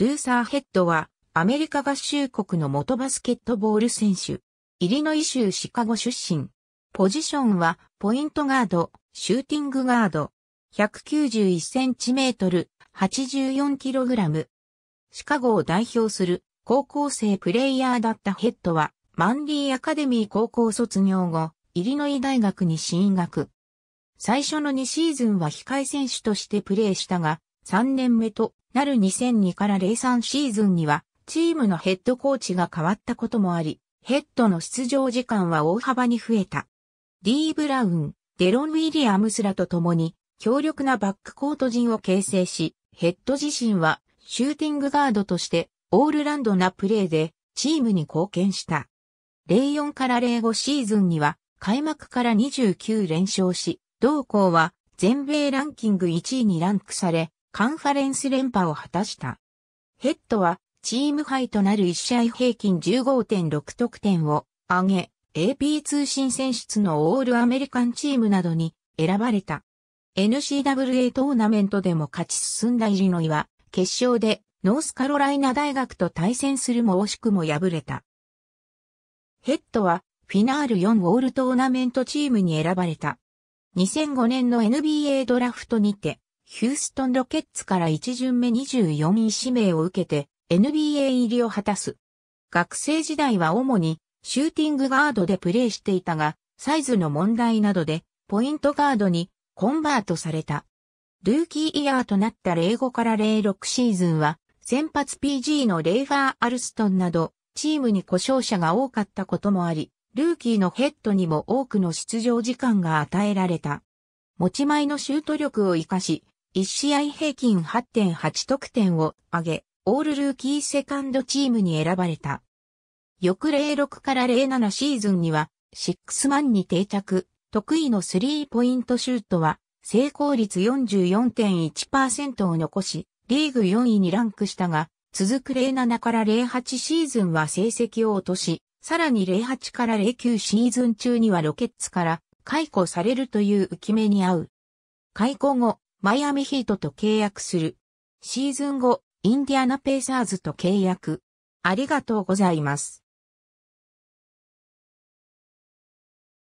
ルーサーヘッドは、アメリカ合衆国の元バスケットボール選手。イリノイ州シカゴ出身。ポジションは、ポイントガード、シューティングガード。191センチメートル、84キログラム。シカゴを代表する高校生プレイヤーだったヘッドは、マンリーアカデミー高校卒業後、イリノイ大学に進学。最初の2シーズンは控え選手としてプレーしたが、3年目となる2002から03シーズンには、チームのヘッドコーチが変わったこともあり、ヘッドの出場時間は大幅に増えた。D・ ブラウン、デロン・ウィリアムスらと共に、強力なバックコート陣を形成し、ヘッド自身は、シューティングガードとして、オールランドなプレーで、チームに貢献した。04から05シーズンには、開幕から29連勝し、同校は、全米ランキング1位にランクされ、カンファレンス連覇を果たした。ヘッドはチームハイとなる1試合平均15.6得点を上げ、AP 通信選出のオールアメリカンチームなどに選ばれた。n c w a トーナメントでも勝ち進んだイリノイは、決勝でノースカロライナ大学と対戦するも惜しくも敗れた。ヘッドはフィナール4オールトーナメントチームに選ばれた。2005年の NBA ドラフトにてヒューストンロケッツから1巡目24位指名を受けて NBA 入りを果たす。学生時代は主にシューティングガードでプレーしていたが、サイズの問題などでポイントガードにコンバートされた。ルーキーイヤーとなった05から06シーズンは、先発 PG のレイファー・アルストンなど、チームに故障者が多かったこともあり、ルーキーのヘッドにも多くの出場時間が与えられた。持ち前のシュート力を活かし、1試合平均8.8得点を上げ、オールルーキーセカンドチームに選ばれた。翌06から07シーズンには、シックスマンに定着、得意のスリーポイントシュートは、成功率44.1%を残し、リーグ4位にランクしたが、続く07から08シーズンは成績を落とし、さらに08から09シーズン中にはロケッツから解雇されるという浮き目に合う。解雇後、マイアミヒートと契約する。シーズン後、インディアナペイサーズと契約。ありがとうございます。